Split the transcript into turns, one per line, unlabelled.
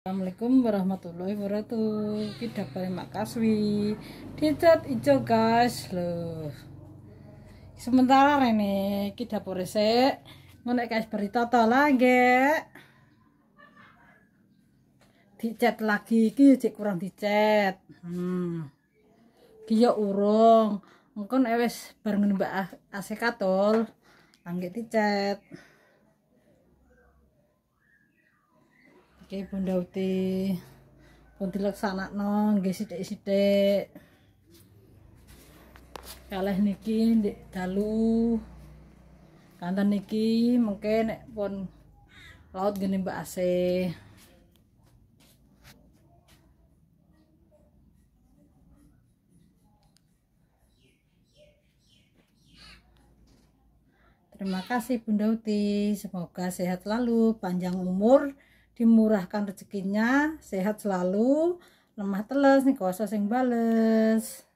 Assalamualaikum warahmatullahi wabarakatuh kita balik makaswi dicat ijo guys loh sementara ini kita porese naik guys berita lagi dicat lagi ki kurang dicat hmm kia urung mungkin ewes bareng mbak asik katol langgit dicat Oke, Bunda Uti. Puntilek sanakno nggih sithik-sithik. Kalih niki ndek dalu. Kanten niki mengke nek pun laut gini Mbak Asih. Terima kasih Bunda Uti, semoga sehat selalu, panjang umur, dimurahkan rezekinya sehat selalu lemah teles nih sing bales